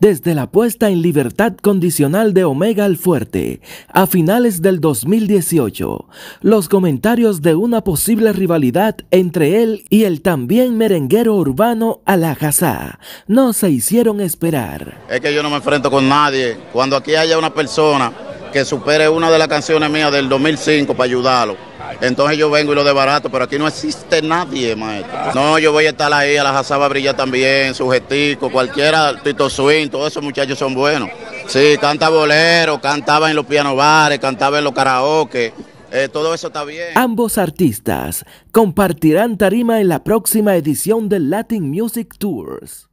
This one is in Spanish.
desde la puesta en libertad condicional de Omega al Fuerte a finales del 2018, los comentarios de una posible rivalidad entre él y el también merenguero urbano Alajazá no se hicieron esperar. Es que yo no me enfrento con nadie. Cuando aquí haya una persona que supere una de las canciones mías del 2005 para ayudarlo entonces yo vengo y lo barato, pero aquí no existe nadie, maestro. No, yo voy a estar ahí, a la jazaba brilla también, sujetico, cualquiera, Tito Swing, todos esos muchachos son buenos. Sí, canta bolero, cantaba en los piano bares, cantaba en los karaoke. Eh, todo eso está bien. Ambos artistas compartirán tarima en la próxima edición del Latin Music Tours.